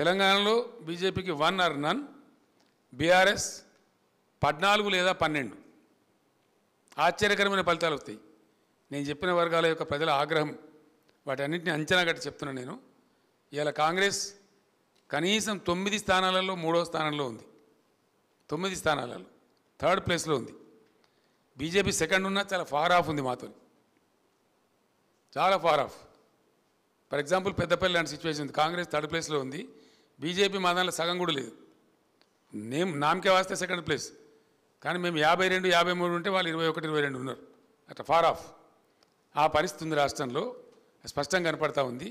తెలంగాణలో బీజేపీకి one or none BRS పద్నాలుగు లేదా పన్నెండు ఆశ్చర్యకరమైన ఫలితాలు వస్తాయి నేను చెప్పిన వర్గాల యొక్క ప్రజల ఆగ్రహం వాటన్నింటిని అంచనా గట్టి చెప్తున్నాను నేను ఇవాళ కాంగ్రెస్ కనీసం తొమ్మిది స్థానాలలో మూడో స్థానంలో ఉంది తొమ్మిది స్థానాలలో థర్డ్ ప్లేస్లో ఉంది బీజేపీ సెకండ్ ఉన్నా చాలా ఫార్ ఆఫ్ ఉంది మాతో చాలా far off for example Peddapalli లాంటి సిచ్యువేషన్ ఉంది కాంగ్రెస్ థర్డ్ ప్లేస్లో ఉంది బీజేపీ మా దానిలో సగం కూడా లేదు నేమ్ నామకే వాస్తే సెకండ్ ప్లేస్ కానీ మేము యాభై రెండు యాభై మూడు ఉంటే వాళ్ళు ఇరవై ఒకటి ఇరవై రెండు ఉన్నారు అట్లా ఫార్ ఆఫ్ ఆ పరిస్థితి ఉంది రాష్ట్రంలో స్పష్టంగా కనపడతా ఉంది